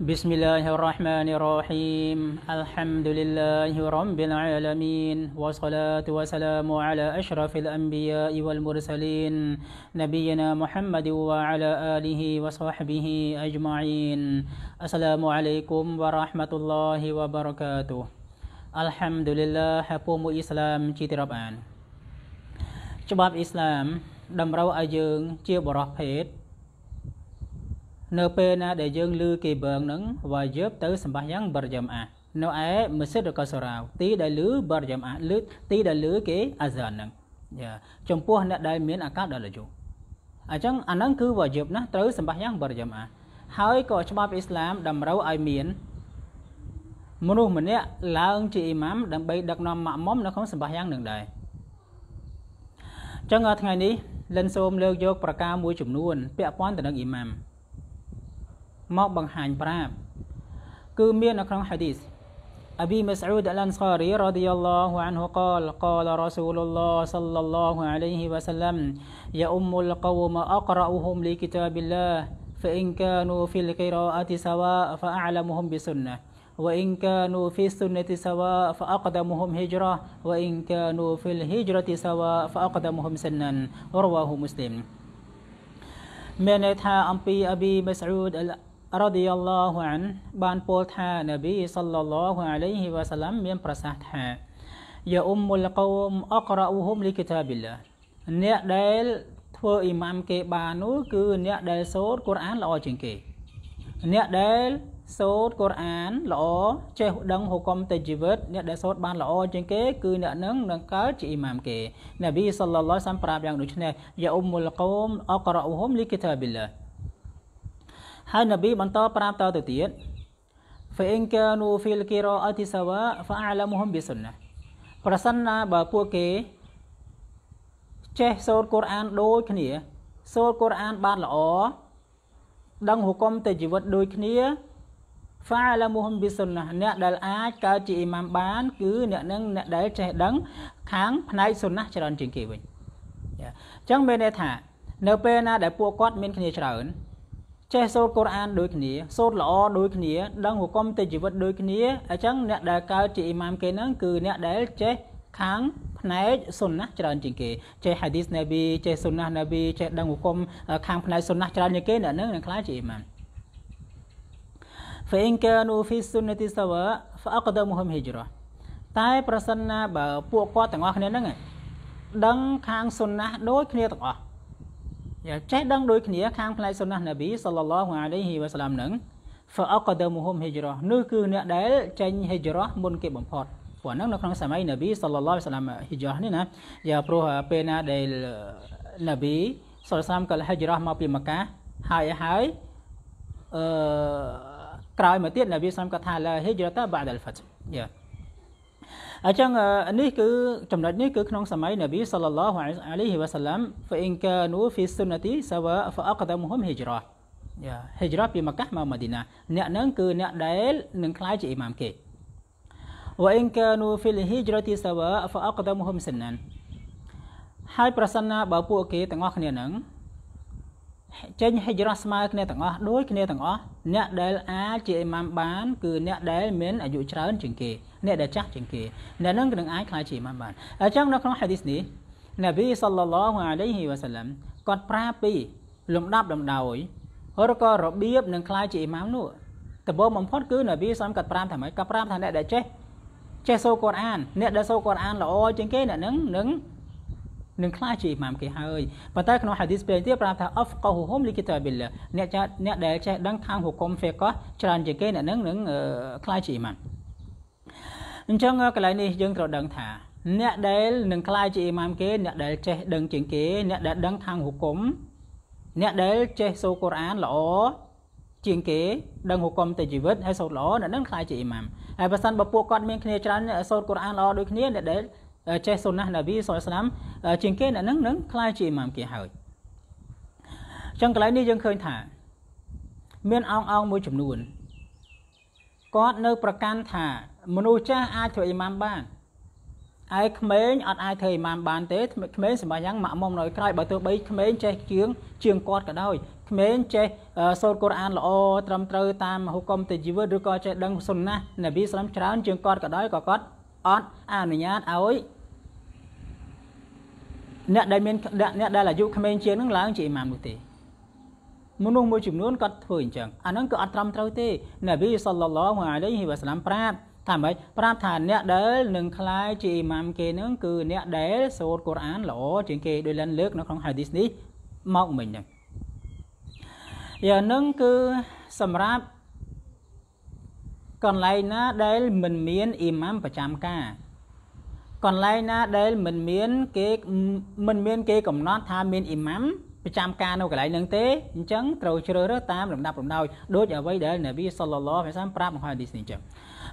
بسم الله الرحمن الرحيم الحمد لله رب العالمين والصلاة والسلام على أشرف الأنبياء والمرسلين نبينا محمد وعلى آله وصحبه أجمعين السلام عليكم ورحمة الله وبركاته الحمد لله ពូមួយអ៊ីស្លាមជាទីរាប់អានច្បាប់អ៊ីស្លាមតម្រូវឲ្យយើងជាបរិសុទ្ធភេទនៅពេលណាដែលយើងឮគេបើងនឹងវាយប់ទៅសម្បាយ៉ាងបរិយមអានៅឯមស្ជិតរកសរោទីដែលឮបរិយមអាឮទីដែលឮគេអាហ្សាននឹងចំពោះអ្នកដែលមានអាកាសដល់លយុអញ្ចឹងអានឹងគឺវាយប់ណាត្រូវសម្បាយ៉ាងបរិយមអាហើយក៏ច្បាប់អ៊ីស្លាមតម្រូវឲ្យមានមនុស្សម្នាក់ឡើងជាអ៊ីម៉ាំដើម្បីដឹកនាំម៉ាក់មុំនៅក្នុងសម្បាយ៉ាងនឹងដែរអញ្ចឹងថ្ងៃនេះលិនសូមលើកយកប្រការមួយចំនួន ពាក់ព័ន្ធទៅនឹងអ៊ីម៉ាំ حديث أبي مسعود الأنصاري رضي الله عنه قال قال رسول الله صلى الله عليه وسلم يا أم القوم أقرأهم لكتاب الله فإن كانوا في القراءة سواء فأعلمهم بسنة وإن كانوا في السنة سواء فأقدمهم هجرة وإن كانوا في الهجرة سواء فأقدمهم سنا رواه مسلم من أبي មានន័យថាអំពីអប៊ីមសអ៊ូដរ៉ាឌីយ៉ាឡោះអានបានពោលថានប៊ីសល្លឡោះអាឡៃហ៊ីវ៉ាសាឡាំមានប្រសាសន៍ថាយ៉ាអ៊ុំមុលកោមអករអ៊ូហុំលីគីតាប៊ីឡាអ្នកដែលធ្វើអ៊ីម៉ាំគេបាននោះគឺអ្នកដែលសូត្រកូរ៉ានល្អជាងគេអ្នកដែលសូត្រកូរ៉ានល្អចេះដឹងហុកុំទៅជីវិតអ្នកដែលសូត្របានល្អជាងគេគឺអ្នកនឹងនឹងកើតជាអ៊ីម៉ាមគេនប៊ីសល្លឡោះសាំប្រាប់យ៉ាងដូចនេះយ៉ាអ៊ុំមុលកោមអករអ៊ូហុំលីគីតាប៊ីឡាហើយនប៊ីបន្តប្រាប់តទៅទៀត fa in kanu fil qira'ati sawa fa a'lamuhum bi sunnah ប្រសិនណាបើពួកគេចេះសូត្រកូរ៉ានដូចគ្នា សូត្រកូរ៉ាន បានល្អដឹងហុគមទៅជីវិតដូចគ្នា fa'alamuhum bisunnah អ្នកដែល អាចកើតជាអ៊ីម៉ាមបានគឺ អ្នកនឹងអ្នកដែលចេះដឹង ខាង ផ្នែកសុណាស់ច្រើនជាងគេវិញអញ្ចឹងមានន័យថានៅពេលណាដែលពួកគាត់មានគ្នាច្រើនចេះសូត្រកូរ៉ានដូចគ្នាសូត្រល្អដូចគ្នា ដឹងហុគមទៅជីវិតដូចគ្នាអញ្ចឹងអ្នកដែលកើតជាអ៊ីម៉ាមគេហ្នឹងគឺអ្នកដែល ចេះខាងផ្នែកសុនណះច្រើនជាងគេចេះហាឌីសណាប៊ីចេះសុនណះណាប៊ីចេះដឹងហុគមខាងផ្នែកសុនណះច្រើនជាងគេអ្នកហ្នឹងនឹងខ្លាចជាអ៊ីម៉ាម فإن كانوا في السنة سواء فأقدمهم هجرة តែប្រសិនណាបើពួកគាត់ទាំងអស់គ្នាហ្នឹងដឹងខាងសុនណះដូចគ្នាទាំងអស់ចេះដឹងដូចគ្នាខាងផ្នែកសុណាស់នប៊ីសល្លឡោះអាឡៃហ៊ីវ៉ាសឡាមនឹងហ្វអកដមូហុមហិជ្រោះនោះគឺអ្នកដែលចេញហិជ្រោះមុនគេបំផុតព្រោះហ្នឹងនៅក្នុងសម័យនប៊ីសល្លឡោះអាឡៃវ៉ាសឡាមហិជ្រោះនេះណាយ៉ាព្រោះពេលណាដែលនប៊ីសល្លឡាមក៏ហិជ្រោះមកពីម៉ាកាហើយហើយអឺក្រោយមកទៀតនប៊ីសល្លឡាមក៏ថាឡាហិជ្រោះតាបាដលហ្វាត់យ៉ាអញ្ចឹងនេះគឺចំណុចនេះគឺក្នុងសម័យនប៊ីសល្លឡោះអាឡៃហ៊ីវ៉ាសាឡាំហ្វអ៊ីនកានូហ្វីសុនណទីសាវ៉ាហ្វអកដាមហ៊ុមហិជ្រ៉ាយ៉ាហិជ្រ៉ាពីម៉ាកាមកម៉ាឌីណាអ្នក នឹងគឺអ្នកដែលនឹងក្លាយជាអ៊ីម៉ាមគេវ៉ាអ៊ីនកានូហ្វីលហិជ្រ៉ាទីសាវ៉ាហ្វអកដាមហ៊ុមសិនណានហើយប្រសិនណាបើពួក គេទាំងអស់គ្នានឹងចេញហិជ្រោះស្មើគ្នាទាំងអស់ដូចគ្នាទាំងអស់អ្នកដែលអាចជាអ៊ីម៉ាមបានគឺអ្នកដែលមានអាយុច្រើនជាងគេអ្នកដែលចាស់ជាងគេអ្នកនឹងនឹងអាចក្លាយជាអ៊ីម៉ាមបានអញ្ចឹងនៅក្នុងហាឌីសនេះនប៊ីសល្លឡោះអាឡៃហ៊ីវ៉ាសាឡាំគាត់ប្រាប់ពីលំដាប់ដំដោយឬក៏របៀបនឹងក្លាយជាអ៊ីម៉ាមនោះដំបូងបំផុត គឺនប៊ីសំគាត់ប្រាប់ថាម៉េចគាត់ប្រាប់ថាអ្នកដែលចេះចេះសូរកូរ៉ានអ្នកដែលសូរកូរ៉ាន ល្អជាងគេអ្នកនឹងនឹងនឹងខ្លាចជាអ៊ីម៉ាមគេហើយប៉ុន្តែក្នុងហាឌីសផ្សេងទៀតប្រាប់ថា afqahuhum li kitabillah អ្នកចាអ្នកដែលចេះដឹងខាងហុគុំហ្វេកោះច្រើនជាងគេអ្នកនឹងនឹងខ្លាចជាអ៊ីម៉ាមអញ្ចឹងកន្លែងនេះយើងត្រូវដឹងថាអ្នកដែល នឹងខ្លាចជាអ៊ីម៉ាមគេអ្នកដែលចេះដឹងជាងគេអ្នកដែលដឹងខាងហុគុំអ្នកដែលចេះសូកូរ៉ានល្អជាងគេដឹងហុគុំទៅជីវិតហើយសូត្រល្អអ្នកនឹងខ្លាចជាអ៊ីម៉ាមហើយបើសិនបើពួកគាត់មានគ្នាច្រើនសូត្រកូរ៉ានល្អដូចគ្នាអ្នកដែលចេះសុណាស់ណាប៊ីសុលឡាមជាងគេអ្នកនឹងនឹងខ្លាយជាអ៊ីម៉ាមគេហើយចឹងកន្លែងនេះយើងឃើញថាមានអងអងមួយចំនួនគាត់នៅ ប្រកាន់ថាមនុស្សចាស់អាចធ្វើអ៊ីម៉ាមបានឯក្មេងអត់អាចធ្វើអ៊ីម៉ាមបានទេក្មេងសម្រាប់យ៉ាងម៉ាក់មុំនៅក្រោយបើទោះបីក្មេងចេះជើងជាងគាត់ក៏ដោយក្មេងចេះសូត្រកូរ៉ានល្អត្រឹមត្រូវតាមហុកុំទៅជីវិតឬក៏ចេះដឹងសុនណាស់នប៊ីស្លាមច្រើនជាងគាត់ក៏ដោយក៏គាត់អត់អនុញ្ញាតឲ្យអ្នកដែលមានអ្នកដែលអាយុក្មេងជាងនឹងឡើង ជាអ៊ីម៉ាមនោះទេ មនុស្សមួយចំនួនគាត់ធ្វើអញ្ចឹងអាហ្នឹងក៏អត់ត្រឹមត្រូវទេនប៊ីសល្លឡោះអាឡៃហ៊ីវ៉ាសឡាំប្រាប់ថាម៉េចប្រាប់ថាអ្នកដែលនឹងខ្លាយជាអ៊ីម៉ាមគេនឹងគឺអ្នកដែលសូត្រកូរ៉ានល្អជាងគេដោយលិនលើកនៅក្នុងហាឌីសនេះមកមិញហ្នឹងយ៉ាងហ្នឹងគឺសម្រាប់កន្លែងណាដែលមិនមានអ៊ីម៉ាំប្រចាំការកន្លែងណាដែលមិនមានគេមិនមាន គេកំណត់ថាមានអ៊ីម៉ាំប្រចាំការនៅកន្លែងហ្នឹងទេអញ្ចឹងត្រូវជ្រើសរើសតាមលំដាប់លំដោយដូចអ្វីដែលនប៊ីសុលឡាឡោះហើយសាមប្រាប់មហាឌីសនេះអញ្ចឹង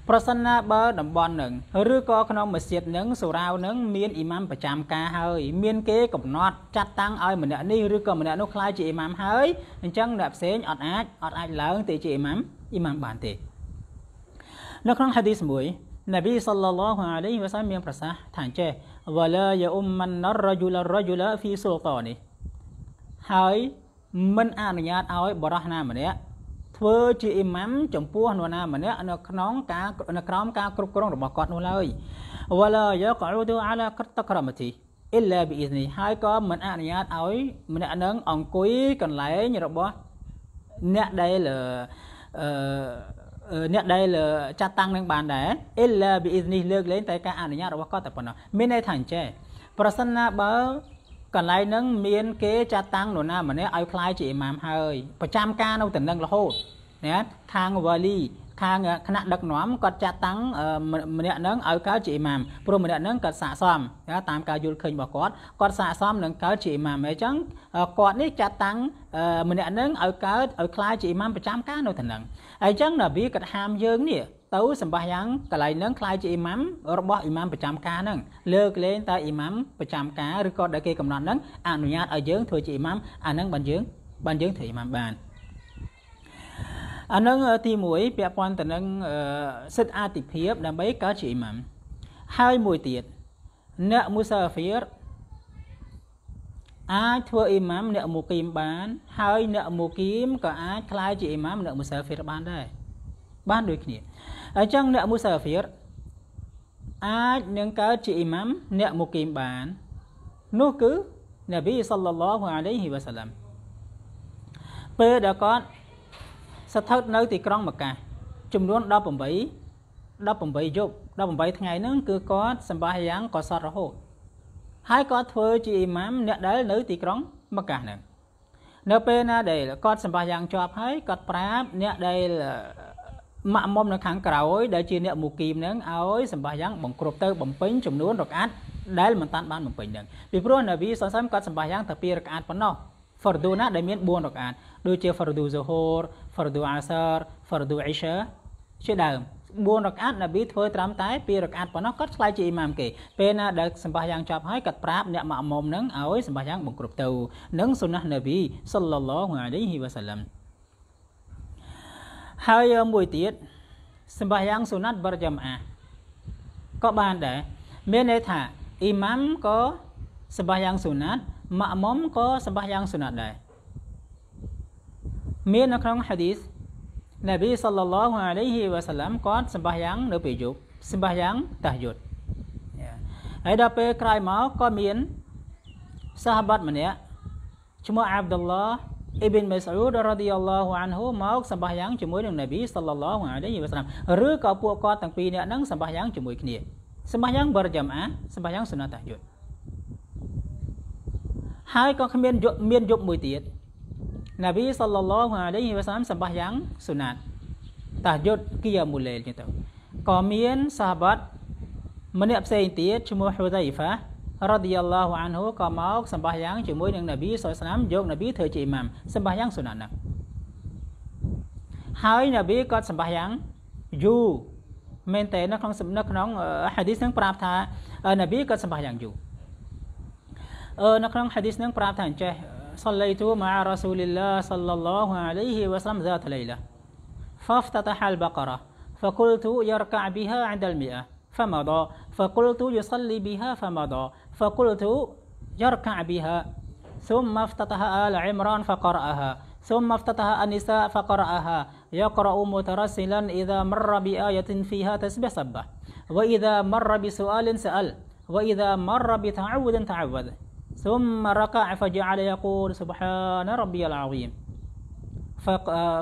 ប្រសិនណាបើតំបន់ហ្នឹងឬក៏ក្នុងមស្ជីតហ្នឹងសូរាវហ្នឹងមានអ៊ីម៉ាំប្រចាំការហើយ មានគេ កំណត់ចាត់តាំងឲ្យម្នាក់នេះឬក៏ម្នាក់នោះក្លាយជាអ៊ីម៉ាំហើយអញ្ចឹងអ្នកផ្សេងអត់អាចអត់អាចឡើងទៅជាអ៊ីម៉ាំអ៊ីម៉ាំបានទេនៅក្នុងហាឌីសមួយនប៊ីសល្លឡោះអាឡៃវ៉ាសាមានប្រសាសន៍ថាចេះវ៉ាឡាយ៉ាអ៊ុមម៉ាន់ណររយូលរយូលហ្វីសូតនេះហើយមិនអនុញ្ញាតឲ្យបរោះណាម្នាក់ធ្វើជាអ៊ីម៉ាំចំពោះនរណាម្នាក់នៅក្នុងការនៅក្រោមការគ្រប់គ្រងរបស់គាត់នោះឡើយវ៉ាឡាយ៉ាកូឌូអាឡាកតក្រមទីអ៊ីឡាប៊ីអ៊ីសនីហើយក៏មិនអនុញ្ញាតឲ្យ ម្នាក់នឹងអង្គុយកន្លែងរបស់អ្នកដែលអឺអ្នកដែលចាត់តាំងនឹងបានដែរអ៊ីឡាប៊ីអ៊ីសនេះលើកលែងតែការអនុញ្ញាតរបស់គាត់តែប៉ុណ្ណោះមានន័យថាអញ្ចេះប្រសិនណាបើកន្លែងហ្នឹងមានគេចាត់តាំងនរណាម្នាក់ឲ្យคล้ายជាអ៊ីម៉ាមហើយប្រចាំការនៅតំណឹងរហូតណាខាងវ៉ាលីខាងគណៈដឹកនាំគាត់ចាត់តាំងម្នាក់នឹងឲ្យកើតជាអ៊ីម៉ាម ព្រោះម្នាក់នឹងគាត់ស័កសមតាមការយល់ឃើញរបស់គាត់គាត់ស័កសមនឹងកើតជាអ៊ីម៉ាមអញ្ចឹងគាត់នេះចាត់តាំងម្នាក់នឹងឲ្យកើតឲ្យក្លាយជាអ៊ីម៉ាមប្រចាំការនៅទីនឹងអញ្ចឹងណាប៊ីគាត់ហាមយើងនេះទៅសម្បាសយ៉ាងកន្លែងហ្នឹងខ្លាយជាអ៊ីម៉ាំរបស់អ៊ីម៉ាំប្រចាំការហ្នឹងលើកលែងតើអ៊ីម៉ាំប្រចាំការឬក៏ដែលគេកំណត់ហ្នឹងអនុញ្ញាតឲ្យយើងធ្វើជាអ៊ីម៉ាំអាហ្នឹងបានយើងបានយើងធ្វើអ៊ីម៉ាំបានអានឹងទី1ពាក់ព័ន្ធទៅនឹងសិទ្ធអាទិភាព ដើម្បីកើតជាអ៊ីម៉ាំហើយមួយទៀតអ្នកមូសាហ្វៀរអាចធ្វើអ៊ីម៉ាំអ្នកមូគីមបាន ហើយអ្នកមូគីមក៏អាចក្លាយជាអ៊ីម៉ាំអ្នកមូសាហ្វៀរបានដែរបានដូចគ្នាអញ្ចឹងអ្នកមូសាហ្វៀរអាចនឹងកើតជាអ៊ីម៉ាំអ្នកមូគីមបាននោះគឺនប៊ីសល្លឡោះអាឡៃហ៊ីវ៉ាសាឡាមពេលដែលគាត់ស្ថិតនៅទីក្រុងម៉ាកាចំនួន18 18យប់18ថ្ងៃហ្នឹងគឺគាត់សម្បាយ៉ាងក៏សតរហូតហើយគាត់ធ្វើ ជាអ៊ីម៉ាមអ្នកដែល នៅទីក្រុងម៉ាកាហ្នឹងនៅពេលណាដែលគាត់សម្បាយ៉ាងជាប់ហើយគាត់ប្រាប់អ្នកដែលម៉ាក់មុំនៅខាងក្រោយដែលជាអ្នកមូគីមហ្នឹងឲ្យសម្បាយ៉ាង បង្គ្រប់ទៅ បំពេញចំនួនរកអាត់ដែលមិនតាន់បានបំពេញហ្នឹងពីព្រោះនាវីសនសំគាត់សម្បាយ៉ាងតែពីរកអាត់ប៉ុណ្ណោះហ្វរឌូណាដែលមាន4រកអាតដូចជាហ្វរឌូសូហូរហ្វរឌូអាសារហ្វរឌូអ៊ីសាជាដើម4រកអាតណាប៊ីធ្វើត្រឹមតែ2រកអាតប៉ុណ្ណោះគាត់ឆ្លៃជាអ៊ីម៉ាមគេពេលណាដែលសម្បះយ៉ាងចប់ហើយគាត់ប្រាប់អ្នកម៉ាអមុំនឹងឲ្យសម្បះយ៉ាងបង្គ្រប់ទៅនឹងសុណាស់ណាប៊ីសុលឡឡោះអាឡៃហ៊ីវ៉ាសាឡាំហើយមួយទៀតសម្បះយ៉ាងសុណាត់វរជាមអាក៏បានដែរមានន័យថាអ៊ីម៉ាមក៏សម្បះយ៉ាងសុណាត់ម៉ាក់មុំក៏សម្បះយ៉ាងសុណាត់ដែរមាននៅក្នុងហាឌីសនប៊ីសល្លឡោះអាឡៃហ៊ីវ៉ាសាឡាំគាត់សម្បះយ៉ាងនៅពេលយប់សម្បះយ៉ាងតាយុទ្ធហើយដល់ពេលក្រោយមកក៏មានសាហាបាត់ម្នាក់ឈ្មោះអាប់ឌុលឡោះអ៊ីប៊ីនមេសូដរ៉ាឌីយ៉ាឡោះអានហ៊ូមកសម្បះយ៉ាងជាមួយនឹងនប៊ីសល្លឡោះអាឡៃហ៊ីវ៉ាសាឡាំឬក៏ពួកគាត់ទាំងពីរនាក់ហ្នឹងសម្បះយ៉ាងជាមួយគ្នាសម្បះយ៉ាងបរិយាមាសម្បះយ៉ាងសុណាត់តាយុទ្ធហើយក៏គ្មានយប់មានយប់មួយទៀតណាប៊ីសល្លឡោះអាឡៃហ៊ីវ៉ាសាមសម្បះយ៉ាងសុណាតតាយុទ្ធគីយ៉ាមូលេលចឹងទៅក៏មានសាបាត់ម្នាក់ផ្សេងទៀតឈ្មោះហ៊ូដៃហ្វារ៉ាឌីយ៉ាឡោះអានហ៊ូក៏មកសម្បះយ៉ាងជាមួយនឹងណាប៊ីសល្លឡាមយកណាប៊ីធ្វើជាអ៊ីម៉ាមសម្បះយ៉ាងសុណាតណាស់ហើយណាប៊ីក៏សម្បះយ៉ាងយូរមែនតើនៅក្នុងសំណឹកក្នុងហាឌីសនឹងប្រាប់ថាណាប៊ីក៏សម្បះយ៉ាងយូរ نقرأ حديثنا صليت مع رسول الله الله صلى عليه وسلم ذات ليلة فافتتح البقرة فقلت يركع بها عند المئة فمضى فقلت يصلي بها فمضى فقلت يركع بها ثم افتتح آل عمران فقرأها ثم افتتح النساء فقرأها يقرأ مترسلا إذا مر بآية فيها تسبح سبه وإذا مر بسؤال سأل وإذا مر بتعوذ تعوذ ثم ركع فجعل يقول سبحان ربي العظيم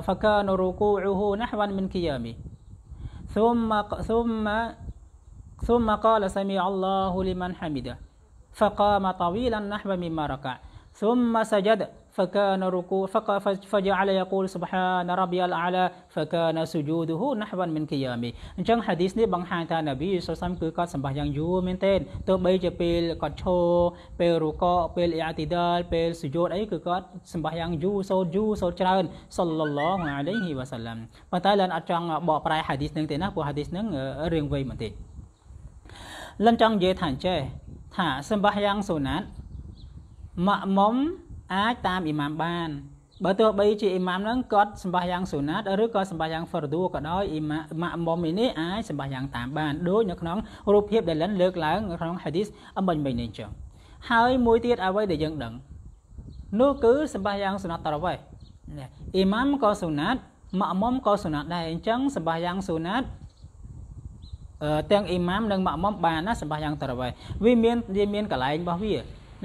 فكان ركوعه نحوا من قيامه ثم ثم ثم قال سمع الله لمن حمده فقام طويلا نحو مما ركع ثم سجد فكان ركوع فجعل يقول سبحان ربي الأعلى فكان سجوده نحو من قيامه អញ្ចឹង hadith នេះបង្ហាញថានប៊ីសុលសាំគឺគាត់សម្បាសយ៉ាងយូរមែនទែនទោះបីជាពេលគាត់ឈរពេលរុកោពេលអ៊ីតិដាលពេលសុជូតអីគឺគាត់សម្បាសយ៉ាងយូរសូត្រយូរសូត្រច្រើនសុលឡឡងអាឡៃហ៊ីវ៉ាសាឡាំប៉ុន្តែលានអត់ចង់បកប្រែ hadith នឹងទេណាព្រោះ hadith នឹងរឿងវែងបន្តិចលានចង់និយាយថាអញ្ចេះថាសម្បាសយ៉ាងសូណាតម៉ាក់មុំអាចតាមអ៊ីម៉ាមបានបើទោះបីជាអ៊ីម៉ាមហ្នឹងគាត់សម្បះយ៉ាងសុណាតឬក៏សម្បះយ៉ាងហ្វរឌូក៏ដោយអ៊ីម៉ាម៉ាក់មុំនេះអាចសម្បះយ៉ាងតាមបានដូចនៅក្នុងរូបភាពដែលលិនលើកឡើងក្នុងហាឌីសអមិញមិញនេះចឹងហើយមួយទៀតអ្វីដែលយើងដឹងនោះគឺសម្បះយ៉ាងសុណាតតារ៉ាវេះអ៊ីម៉ាមក៏សុណាតម៉ាក់មុំក៏សុណាតដែរអញ្ចឹងសម្បះយ៉ាងសុណាតទាំងអ៊ីម៉ាមនិងម៉ាក់មុំបានណាសម្បះយ៉ាងតារ៉ាវេះវាមានវាមានកលែងរបស់វា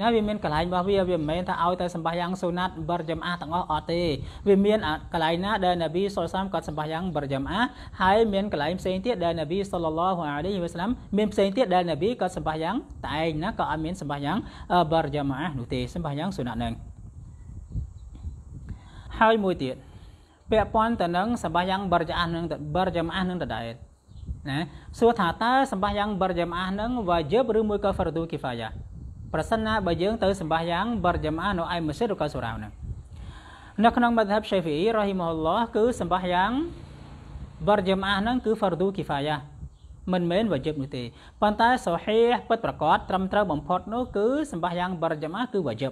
ណាវាមានកន្លែងរបស់វាវាមិនមែនថាឲ្យតែសម្បាយ៉ាងសូណាត់បរយមអាទាំងអស់អត់ទេវាមានកន្លែងណាដែលនប៊ីសុលសាមគាត់សម្បាយ៉ាងបរយមអាហើយមានកន្លែងផ្សេងទៀតដែលនប៊ីសុលឡោះអាឡៃវ៉ាសឡាមមានផ្សេងទៀតដែលនប៊ីគាត់សម្បាយ៉ាងតែឯងណាក៏អត់មានសម្បាយ៉ាងបរយមអានោះទេសម្បាយ៉ាងសូណាត់នឹងហើយមួយទៀតពាក់ព័ន្ធទៅនឹងសម្បាយ៉ាងបរយមអានឹងបរយមអានឹងដដែលណាសួរថាតើសម្បាយ៉ាងបរយមអានឹងវ៉ាយិបឬមួយក៏ហ្វារដូគីហ្វាយ៉ាប្រសិនណាបើយើងទៅសម្បាសយ៉ាងបរិយាមានៅឯមស្ជីតឬក៏សូរ៉ាហ្នឹងនៅក្នុងមធ្យម Shafi'i រ៉ហ៊ីម៉ូឡោះគឺសម្បាសយ៉ាងបរិយាមាហ្នឹងគឺហ្វារឌូគីហ្វាយ៉ាមិនមែនវ៉ាជិបនោះទេប៉ុន្តែសូហេពិតប្រកបត្រឹមត្រូវបំផុតនោះគឺសម្បាសយ៉ាងបរិយាមាគឺវ៉ាជិប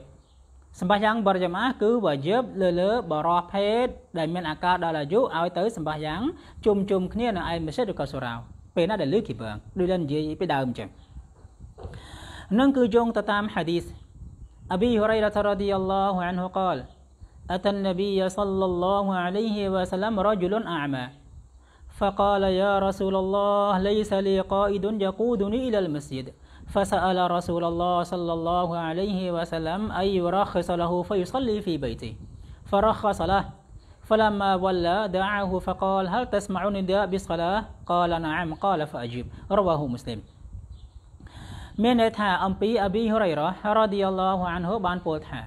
សម្បាសយ៉ាងបរិយាមាគឺវ៉ាជិបលើលើបរោះភេទដែលមានអាការដល់អាយុឲ្យទៅសម្បាសយ៉ាងជុំជុំគ្នានៅឯមស្ជីតឬក៏សូរ៉ាពេលណាដែលលឺគីបើដូចដែលនិយាយពីដើមអញ្ចឹង قال أتى النبي صلى الله عليه وسلم رجل أعمى فقال يا رسول الله ليس لي قائد يقودني إلى المسجد فسأل رسول الله صلى الله عليه وسلم أن يرخص له فيصلي في بيته فرخص له فلما ولى دعاه فقال هل تسمع نداء بالصلاة قال نعم قال فأجيب رواه مسلم មានន័យថា អំពីអប៊ីហុរ៉ៃរ៉ារ៉ាឌីយ៉ាឡោះអានហូបានពោលថា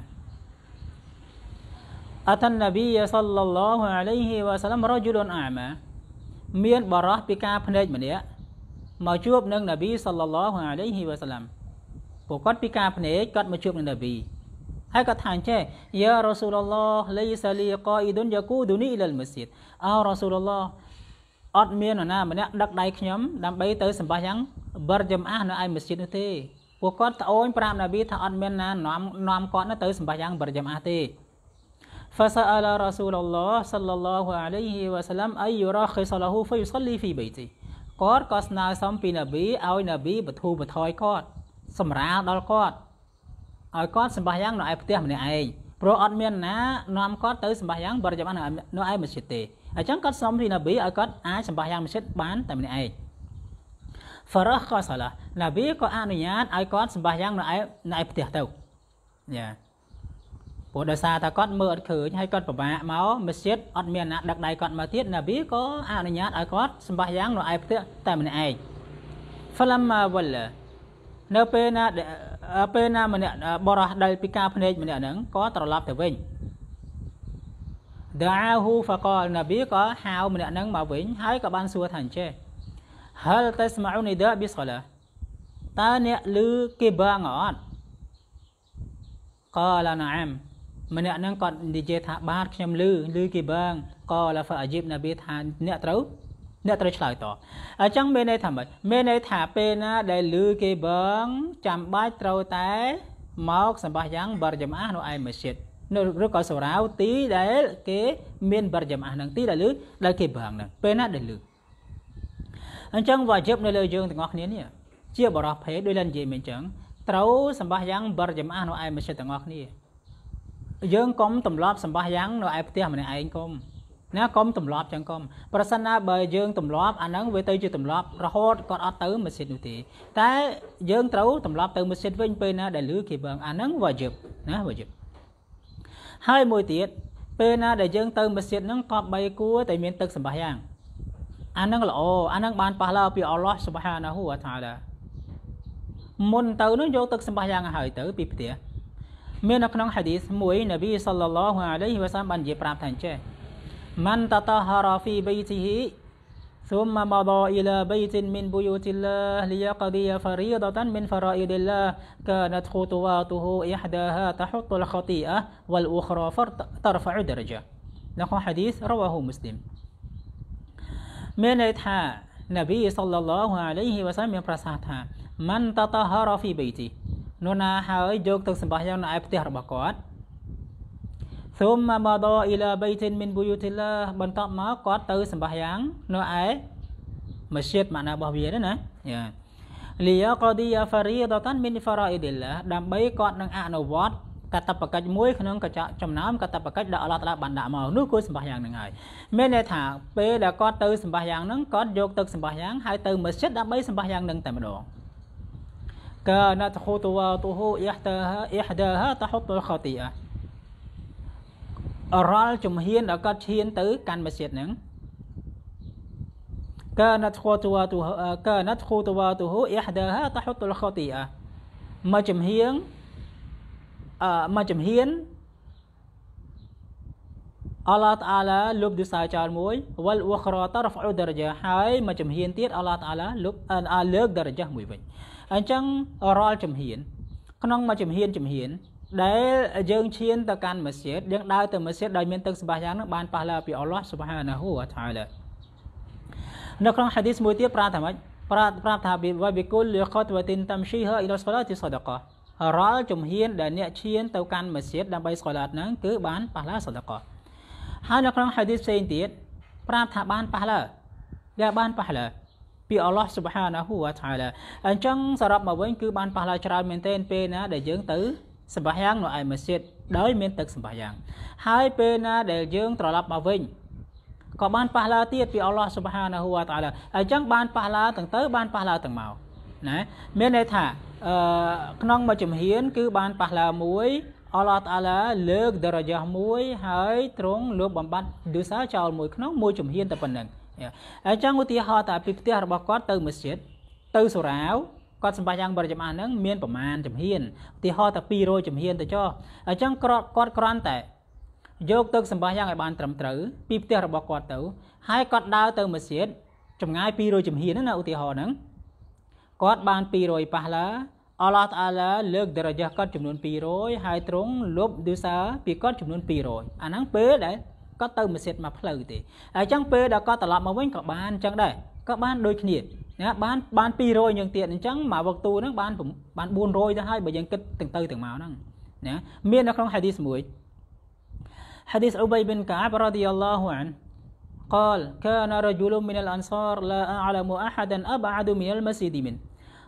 អតននប៊ីសល្លឡោះអាឡៃហ៊ីវ៉ាសាឡាំរ៉ាជុលអាម៉ាមាន បរោះពីការភ្នែកម្នាក់មកជួបនឹងនប៊ីសល្លឡោះអាឡៃហ៊ីវ៉ាសាឡាំពួកគាត់ពីការភ្នែកគាត់មកជួបនឹងនប៊ីហើយគាត់ថាអញ្ចេះយ៉ារ៉ាស៊ូលឡោះលៃសាលីកោអ៊ីឌុនយ៉ាគូឌូនីអ៊ីលម៉ាស៊ីតអោរ៉ាស៊ូលឡោះអត់មាននរណាម្នាក់ដឹកដៃខ្ញុំ ដើម្បីទៅសម្បាយ៉ាងបិរចំអាស់នៅឯមស្ជីតនោះទេពួកគាត់ត្អូញប្រាប់ណាប៊ីថាអត់មានណានាំនាំគាត់ទៅសម្បាយ៉ាងបិរចំអាស់ទេ فسأل رسول الله صلى الله عليه وسلم أن يرخص له فيصلي في بيته គាត់ក៏ស្នើសុំពីណាប៊ីឲ្យណាប៊ីបធូបថយគាត់សម្រាលដល់គាត់ឲ្យគាត់សម្បាយ៉ាងនៅឯផ្ទះម្នាក់ឯងព្រោះអត់មានណានាំគាត់ទៅសម្បាយ៉ាងបរិយាបន្ននៅឯមស្ជីតទេអញ្ចឹងគាត់សុំពីណាប៊ីឲ្យគាត់អាចសម្បាយ៉ាងមស្ជីតបានតែម្នាក់ឯងហ្វរ៉ះក៏សាឡាណាប៊ីក៏អនុញ្ញាតឲ្យគាត់សម្បះយ៉ាងនៅឯនៅឯផ្ទះទៅយ៉ាព្រោះដោយសារតែគាត់មើលអត់ឃើញហើយគាត់ពិបាកមកមស្ជីតអត់មានអ្នកដឹកដៃគាត់មកទៀតណាប៊ីក៏អនុញ្ញាតឲ្យគាត់សម្បះយ៉ាងនៅឯផ្ទះតែម្នាក់ឯង falamma walla នៅពេលណាពេលណាម្នាក់បរោះដៃពីការភ្នែកម្នាក់ហ្នឹងក៏ត្រឡប់ទៅវិញ da'ahu faqal nabi ក៏ហៅម្នាក់ហ្នឹងមកវិញហើយក៏បានសួរថាអញ្ចេះហាល់តែស្មៅនីដាប៊ីសឡាតើអ្នកឮគេបងអត់កលាណាមម្នាក់ហ្នឹងគាត់និយាយថាបាទខ្ញុំឮឮគេបងកលាហ្វាអាជីបណាប៊ីថាអ្នកត្រូវអ្នកត្រូវឆ្លើយតបអញ្ចឹងមានន័យថាម៉េចមានន័យថាពេលណាដែលឮគេបងចាំបាច់ត្រូវតែមកសម្បាសយ៉ាងបរិយាមាសនៅឯមស្ជីតនៅឬក៏សារាវទីដែលគេមានបរិយាមាសហ្នឹងទីដែលឮដែលគេបងហ្នឹងពេលណាដែលឮអញ្ចឹងវ៉ាជិបនៅលើយើងទាំងអស់គ្នានេះជាបរោះភេទដោយលិននិយាយមិនអញ្ចឹងត្រូវសម្បះយ៉ាងបរិយមអះនៅឯមជ្ឈិតទាំងអស់គ្នា យើងកុំទម្លាប់សម្បះយ៉ាងនៅឯផ្ទះម្នាក់ឯងកុំណាកុំទម្លាប់ចឹងកុំប្រសិនណាបើយើងទម្លាប់អាហ្នឹងវាទៅជាទម្លាប់ រហូតគាត់អត់ទៅមស្ជីតនោះទេតែ យើងត្រូវទម្លាប់ទៅមស្ជីតវិញ ពេលណាដែលលឺគេបងអាហ្នឹងវ៉ាជិបណាវ៉ាជិបហើយមួយទៀតពេលណាដែលយើងទៅមស្ជីតហ្នឹងក៏បីគួរតែមានទឹកសម្បះយ៉ាងអានឹងល្អអានឹងបានប៉ះឡើពីអល់ឡោះសុបហានាហ៊ូវថាឡាមុនទៅនោះយកទឹកសម្បះយ៉ាងហើយទៅពីផ្ទះមាននៅក្នុងហាឌីសមួយនប៊ីសល្លឡោះអាឡៃហ៊ីវ៉ាសាមបាននិយាយប្រាប់ថាអញ្ចេះមិនតតហារ៉ាហ្វីបៃទីហ៊ី ثم مضى إلى بيت من بيوت الله ليقضي فريضة من فرائض الله كانت خطواته إحداها تحط الخطيئة والأخرى ترفع درجة نحو حديث رواه مسلم មានន័យថាណាប៊ីសល្លឡោះអាឡៃហ៊ីវ៉ាសាមានប្រសាសន៍ថាម៉ាន់តតហរ៉ហ្វីបៃទីនោះណាហើយយកទឹកសម្បស់យ៉ាងនៅឯផ្ទះរបស់គាត់ ثم مضى الى بيت من بيوت الله បន្ទាប់មកគាត់ទៅសម្បស់យ៉ាងនៅឯមស្យិតម៉ាណារបស់វាណាយ៉ាលីយ៉ាកឌីយ៉ាហ្វារីដតានមីនហ្វារ៉ៃឌីលឡាដើម្បីគាត់នឹងអនុវត្តកតបកិច្ចមួយក្នុងកញ្ចក់ចំណាំកតបកិច្ចដែលអល់ឡោះតាឡាបានដាក់មកនោះគឺសម្បះយ៉ាងហ្នឹងហើយមានន័យថាពេលដែលគាត់ទៅសម្បះយ៉ាងហ្នឹងគាត់យកទឹកសម្បះយ៉ាង ហើយទៅមស្ជីតដើម្បីសម្បះយ៉ាងហ្នឹងតែម្ដង كانت خطواته إحداها إحداها تحط الخطيئة រាល់ជំហានដែលគាត់ឈានទៅកាន់មស្ជីតហ្នឹងកាណតខូតវ៉ាទូកាណតខូតវ៉ាទូអ៊ីហ្ដាហាតហុតលខទីអាមួយជំហៀងមួយជំហានអល់ឡោះតាឡាលុបឌីសាចោលមួយវលអ៊ូក្រតរហ្វអ៊ូដរជាហើយមួយជំហានទៀតអល់ឡោះតាឡាលុបអាលើកដរជាមួយវិញអញ្ចឹងរាល់ជំហាន ក្នុងមួយជំហានជំហាន ដែលយើងឈានទៅកាន់មស្ជីតយើងដើរទៅមស្ជីតដោយមានទឹកសបាយ៉ាងនោះបានប៉ះឡាពីអល់ឡោះស៊ុបហានាហ៊ូវតាឡានៅក្នុងហាឌីសមួយទៀតប្រាប់ថាម៉េចប្រាប់ប្រាប់ថាបិវបិគុលលខតវតិនតាំឈីហាអ៊ីឡាសឡាទីសដការាល់ជំហានដែលអ្នកឈានទៅកាន់មស្ជីតដើម្បីស្កឡាតហ្នឹងគឺបានប៉ះឡាសដកោហើយនៅក្នុងហាឌីសផ្សេងទៀតប្រាប់ថាបានប៉ះឡាដែលបានប៉ះឡាពីអល់ឡោះស៊ុបហានាហ៊ូវតាឡាអញ្ចឹងសរុបមកវិញគឺបានប៉ះឡាច្រើនមែនទែនពេលណា ដែលយើងទៅសម្បាយ៉ាងនៅឯមស្ជីតដោយមានទឹកសម្បាយ៉ាង ហើយពេលណាដែលយើងត្រឡប់មកវិញក៏បានប៉ះឡាទៀតពីអល់ឡោះស៊ុបហានាហ៊ូវតាឡាអញ្ចឹងបានប៉ះឡាទាំងទៅបានប៉ះឡាទាំងមកណាមានន័យថាអឺក្នុងមួយជំហាន គឺបានប៉ះឡាមួយអល់ឡោះតាឡាលើកដរយ៉ាមួយហើយទ្រង់លោកបំបត្តិឌូសាចោលមួយក្នុងមួយជំហានតែប៉ុណ្្នឹងអញ្ចឹងឧទាហរណ៍តាពីផ្ទះរបស់គាត់ទៅមស្ជីតទៅសូរាវគាត់សម្បាយ៉ាងបរិចាំហ្នឹងមានប្រមាណជំហានឧទាហរណ៍តា200ជំហានទៅចុះអញ្ចឹងគាត់គាត់គ្រាន់តែយកទឹកសម្បាយ៉ាងឲ្យបាន ត្រឹមត្រូវពីផ្ទះរបស់គាត់ទៅហើយគាត់ដើរទៅមស្ជីតចម្ងាយ200ជំហានណាឧទាហរណ៍ហ្នឹងគាត់បាន200ប៉ះឡាអល់ឡោះតាឡាលើកដរយះគាត់ចំនួន200ហើយទ្រង់លុបឌូសាពីគាត់ចំនួន200អាហ្នឹងពេលដែលគាត់ទៅមស្ជីតមកផ្លូវទេហើយចឹងពេលដល់គាត់ត្រឡប់មកវិញក៏បានចឹងដែរក៏បានដូចគ្នាណាបានបាន200យើងទៀតអញ្ចឹងមកវឹកទូហ្នឹងបានបាន400ទៅហើយបើយើងគិតទាំងទៅទាំងមកហ្នឹងណាមាននៅក្នុងហាឌីសមួយ حديث عبي بن كعب رضي الله عنه قال كان رجل من الأنصار لا أعلم أحدا أبعد من المسجد منه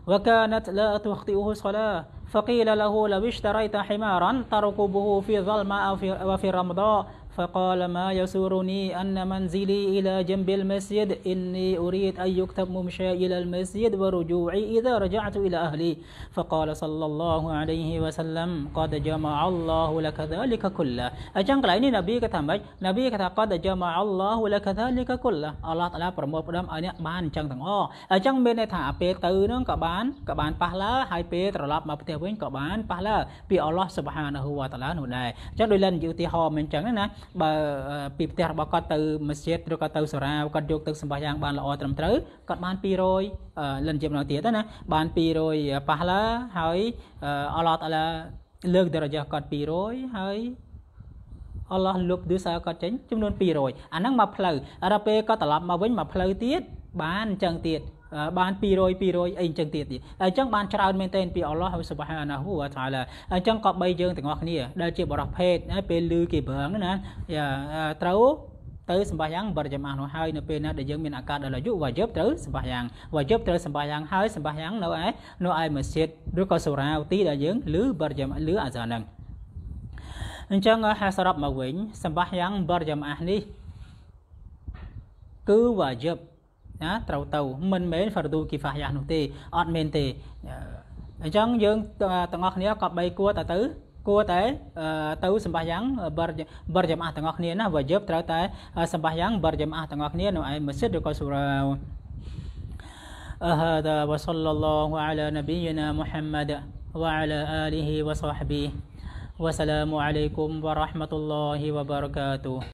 وكانت لا تخطئه صلاة فقيل له لو اشتريت حمارا تركبه في الظلمة وفي الرمضاء فقال ما يسرني أن منزلي إلى جنب المسجد إني أريد أن يكتب ممشي إلى المسجد ورجوعي إذا رجعت إلى أهلي فقال صلى الله عليه وسلم قد جمع الله لك ذلك كله أجن قلعيني نبي كتامج نبي كتا قد جمع الله لك ذلك كله الله تعالى برموك برم أني بان جنگ تنغو أجن من نتا أبيت تأونا كبان كبان بحلا هاي بيت رلاب مبتوين كبان بحلا بي الله سبحانه وتعالى نولاي جن دولن جوتي هو من جنگ نه បើពីផ្ទះរបស់គាត់ទៅមស្ជីតឬក៏ទៅសារាវគាត់យក ទឹកសម្បាយ៉ាង បានល្អត្រឹមត្រូវគាត់បាន200លិនជាម្ដងទៀតណា បាន200ប៉ះឡាហើយអល់ឡោះតាឡាលើកដរយ៉ាគាត់200ហើយអល់ឡោះលុបឌូសាគាត់ចេញចំនួន200អាហ្នឹងមកផ្លូវដល់ពេលគាត់ត្រឡប់មកវិញមកផ្លូវទៀតបានអញ្ចឹងទៀតបាន200 200អីអញ្ចឹងទៀតទៀតអញ្ចឹងបានច្រើនមែនទែនពីអល់ឡោះហើយសុបហាណាហ៊ូវតាឡាអញ្ចឹងក៏បីយើងទាំងអស់គ្នាដែលជាបរិភេទពេលឮគេប្រឹងណាត្រូវទៅសម្បាយ៉ាងបរិយាមាសនោះហើយនៅពេលណាដែលយើងមានឱកាសដល់អាយុវ៉ាយប់ត្រូវសម្បាយ៉ាងវ៉ាយប់ត្រូវសម្បាយ៉ាងហើយសម្បាយ៉ាងនៅឯនៅឯមស្ជីតឬក៏សូរ៉ាវទីដែលយើងឮបរិយាមាសឮអាសានឹងអញ្ចឹងហើយសរុបមកវិញសម្បាយ៉ាងបរិយាមាសនេះគឺវ៉ាយប់ណាត្រូវទៅមិនមែន fardu kifayah នោះទេអត់មែនទេអញ្ចឹងយើងទាំងអស់គ្នាក៏បីគួរតែទៅគួរតែទៅសម្បាយ៉ាងបរិបរិយមអទាំងអស់គ្នាណាវាយប់ត្រូវតែសម្បាយ៉ាងបរិយមអទាំងអស់គ្នានៅឯមស្ជីតឬក៏សូរ៉ា هذا وصلى الله على نبينا محمد وعلى آله وصحبه والسلام عليكم ورحمة الله وبركاته